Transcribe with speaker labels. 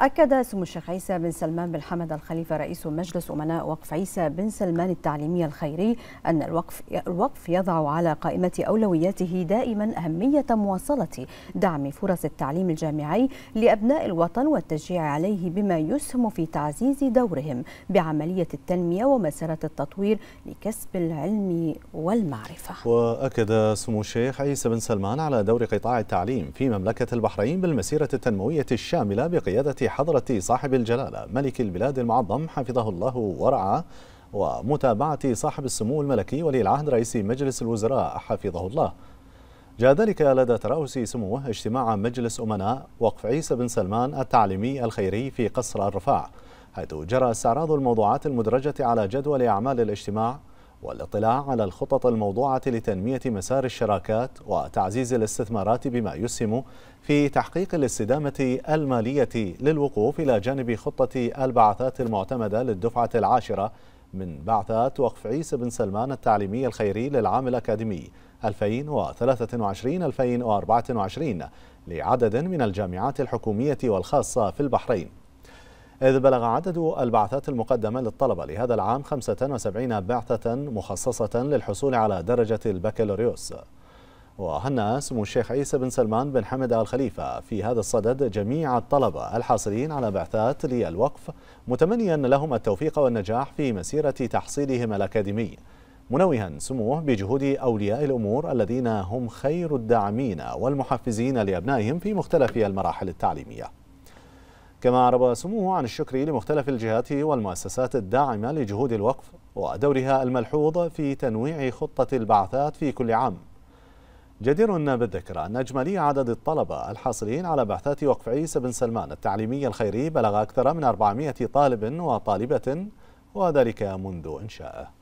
Speaker 1: أكد سمو الشيخ عيسى بن سلمان بن حمد الخليفة رئيس مجلس أمناء وقف عيسى بن سلمان التعليمي الخيري أن الوقف الوقف يضع على قائمة أولوياته دائما أهمية مواصلة دعم فرص التعليم الجامعي لأبناء الوطن والتشجيع عليه بما يسهم في تعزيز دورهم بعملية التنمية ومسارة التطوير لكسب العلم والمعرفة.
Speaker 2: وأكد سمو الشيخ عيسى بن سلمان على دور قطاع التعليم في مملكة البحرين بالمسيرة التنموية الشاملة بقيادة حضرة صاحب الجلالة ملك البلاد المعظم حفظه الله ورعاه ومتابعة صاحب السمو الملكي ولي العهد رئيس مجلس الوزراء حفظه الله جاء ذلك لدى تراوس سموه اجتماع مجلس أمناء وقف عيسى بن سلمان التعليمي الخيري في قصر الرفاع حيث جرى استعراض الموضوعات المدرجة على جدول أعمال الاجتماع والاطلاع على الخطط الموضوعة لتنمية مسار الشراكات وتعزيز الاستثمارات بما يسهم في تحقيق الاستدامة المالية للوقوف إلى جانب خطة البعثات المعتمدة للدفعة العاشرة من بعثات وقف عيسى بن سلمان التعليمي الخيري للعام الأكاديمي 2023-2024 لعدد من الجامعات الحكومية والخاصة في البحرين إذ بلغ عدد البعثات المقدمة للطلبة لهذا العام 75 بعثة مخصصة للحصول على درجة البكالوريوس وهنأ سمو الشيخ عيسى بن سلمان بن حمد آل خليفة في هذا الصدد جميع الطلبة الحاصلين على بعثات للوقف متمنيا لهم التوفيق والنجاح في مسيرة تحصيلهم الأكاديمي منوها سموه بجهود أولياء الأمور الذين هم خير الداعمين والمحفزين لأبنائهم في مختلف المراحل التعليمية كما عرب سموه عن الشكر لمختلف الجهات والمؤسسات الداعمة لجهود الوقف ودورها الملحوظ في تنويع خطة البعثات في كل عام جدير بالذكر أن أجمالي عدد الطلبة الحاصلين على بعثات وقف عيسى بن سلمان التعليمي الخيري بلغ أكثر من 400 طالب وطالبة وذلك
Speaker 1: منذ إنشائه